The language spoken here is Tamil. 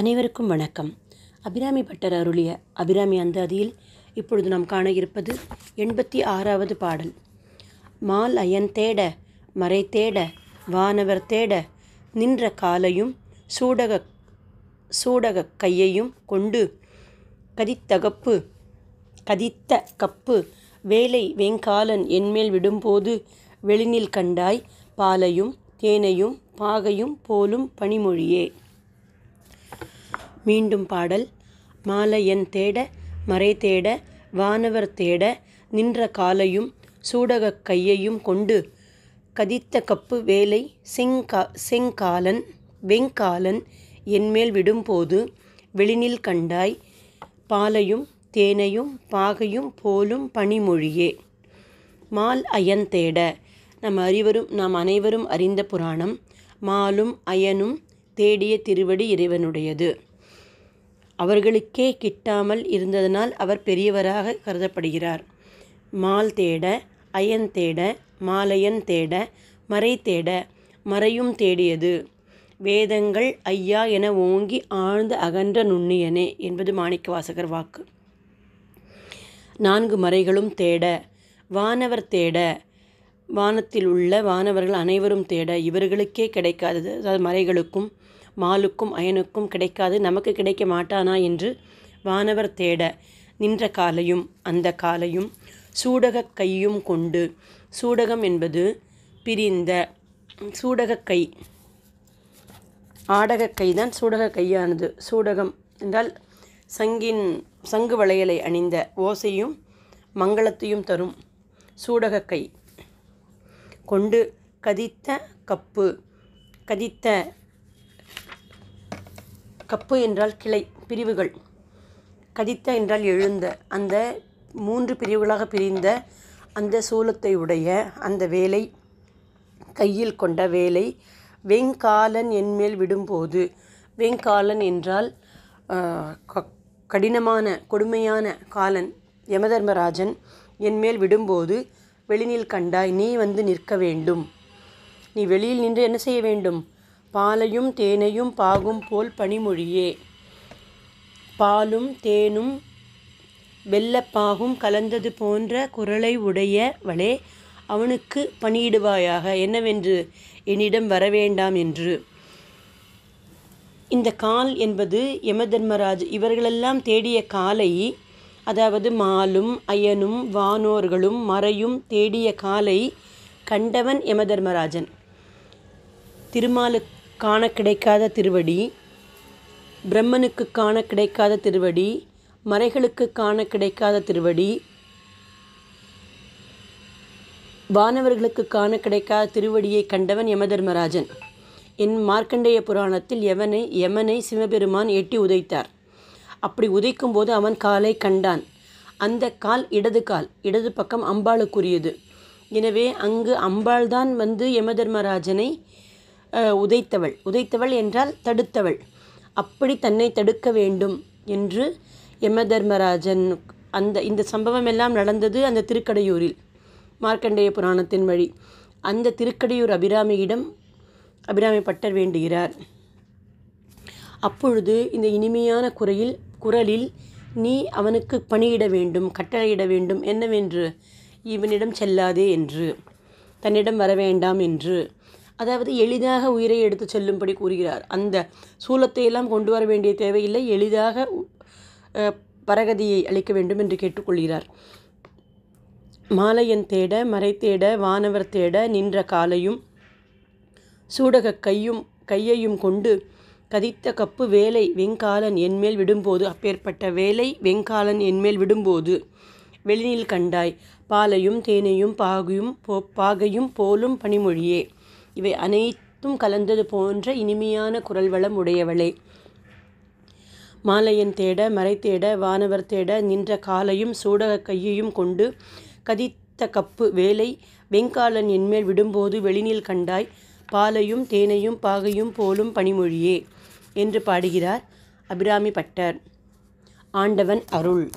அனைவருக்கும் வணக்கம் அபிராமி பட்டர் அருளிய அபிராமி அந்தாதியில் இப்பொழுது நாம் காண இருப்பது எண்பத்தி ஆறாவது பாடல் மால் அயன் தேட மறை தேட வானவர் தேட நின்ற காலையும் சூடக சூடக கையையும் கொண்டு கதித்தகப்பு கதித்த கப்பு வேலை வேங்காலன் என்மேல் விடும்போது வெளிநில் கண்டாய் பாலையும் தேனையும் பாகையும் போலும் பனிமொழியே மீண்டும் பாடல் என் தேட மறை தேட வானவர் தேட நின்ற காலையும் சூடகக் கையையும் கொண்டு கதித்த கப்பு வேலை செங்கா செங்காலன் வெங்காலன் என்மேல் விடும்போது வெளிநில் கண்டாய் பாலையும் தேனையும் பாகையும் போலும் பனிமொழியே மால் அயன் தேட நம் அறிவரும் நாம் அனைவரும் அறிந்த புராணம் மாலும் அயனும் தேடிய திருவடி இறைவனுடையது அவர்களுக்கே கிட்டாமல் இருந்ததனால் அவர் பெரியவராக கருதப்படுகிறார் மால் தேட அயன் தேட மாலையன் தேட மறை தேட மறையும் தேடியது வேதங்கள் ஐயா என ஓங்கி ஆழ்ந்த அகன்ற நுண்ணியனே என்பது மாணிக்க வாசகர் வாக்கு நான்கு மறைகளும் தேட வானவர் தேட வானத்தில் உள்ள வானவர்கள் அனைவரும் தேட இவர்களுக்கே கிடைக்காதது அதாவது மறைகளுக்கும் மாலுக்கும் அயனுக்கும் கிடைக்காது நமக்கு கிடைக்க மாட்டானா என்று வானவர் தேட நின்ற காலையும் அந்த காலையும் சூடக கையும் கொண்டு சூடகம் என்பது பிரிந்த சூடகக்கை ஆடகக்கை தான் சூடக கையானது சூடகம் என்றால் சங்கின் சங்கு வளையலை அணிந்த ஓசையும் மங்களத்தையும் தரும் சூடகக்கை கொண்டு கதித்த கப்பு கதித்த கப்பு என்றால் கிளை பிரிவுகள் கதித்த என்றால் எழுந்த அந்த மூன்று பிரிவுகளாக பிரிந்த அந்த சூலத்தை உடைய அந்த வேலை கையில் கொண்ட வேலை வெங்காலன் என்மேல் விடும்போது வெங்காலன் என்றால் கடினமான கொடுமையான காலன் யமதர்மராஜன் என்மேல் விடும்போது வெளியில் கண்டாய் நீ வந்து நிற்க வேண்டும் நீ வெளியில் நின்று என்ன செய்ய வேண்டும் பாலையும் தேனையும் பாகும் போல் பனிமொழியே பாலும் தேனும் வெள்ளப்பாகும் கலந்தது போன்ற குரலை உடையவளே அவனுக்கு பணியிடுவாயாக என்னவென்று என்னிடம் வரவேண்டாம் என்று இந்த கால் என்பது யமதர்மராஜ் இவர்களெல்லாம் தேடிய காலை அதாவது மாலும் அயனும் வானோர்களும் மறையும் தேடிய காலை கண்டவன் யமதர்மராஜன் திருமாலு காண கிடைக்காத திருவடி பிரம்மனுக்கு காண கிடைக்காத திருவடி மறைகளுக்கு காண கிடைக்காத திருவடி வானவர்களுக்கு காண கிடைக்காத திருவடியை கண்டவன் யமதர்மராஜன் என் மார்க்கண்டேய புராணத்தில் எவனை யமனை சிவபெருமான் எட்டி உதைத்தார் அப்படி உதைக்கும்போது அவன் காலை கண்டான் அந்த கால் இடது கால் இடது பக்கம் அம்பாளுக்குரியது எனவே அங்கு அம்பாள் தான் வந்து யமதர்மராஜனை உதைத்தவள் உதைத்தவள் என்றால் தடுத்தவள் அப்படி தன்னை தடுக்க வேண்டும் என்று யமதர்மராஜன் அந்த இந்த சம்பவம் எல்லாம் நடந்தது அந்த திருக்கடையூரில் மார்க்கண்டேய புராணத்தின் வழி அந்த திருக்கடையூர் அபிராமியிடம் அபிராமி பட்டர் வேண்டுகிறார் அப்பொழுது இந்த இனிமையான குறையில் குரலில் நீ அவனுக்கு பணியிட வேண்டும் கட்டளையிட வேண்டும் என்னவென்று இவனிடம் செல்லாதே என்று தன்னிடம் வர வேண்டாம் என்று அதாவது எளிதாக உயிரை எடுத்து செல்லும்படி கூறுகிறார் அந்த சூலத்தை எல்லாம் கொண்டு வர வேண்டிய தேவையில்லை எளிதாக பரகதியை அளிக்க வேண்டும் என்று கேட்டுக்கொள்கிறார் மாலையன் தேட மறை தேட வானவர் தேட நின்ற காலையும் சூடக கையும் கையையும் கொண்டு கதித்த கப்பு வேலை வெங்காலன் என்மேல் விடும்போது அப்பேற்பட்ட வேலை வெங்காலன் என்மேல் விடும்போது வெளியில் கண்டாய் பாலையும் தேனையும் பாகையும் போ பாகையும் போலும் பனிமொழியே இவை அனைத்தும் கலந்தது போன்ற இனிமையான குரல் வளம் உடையவளே மாலையன் தேட மறை தேட வானவர் தேட நின்ற காலையும் சூடக கையையும் கொண்டு கதித்த கப்பு வேலை வெங்காலன் என்மேல் விடும்போது வெளிநில் கண்டாய் பாலையும் தேனையும் பாகையும் போலும் பனிமொழியே என்று பாடுகிறார் அபிராமி பட்டர் ஆண்டவன் அருள்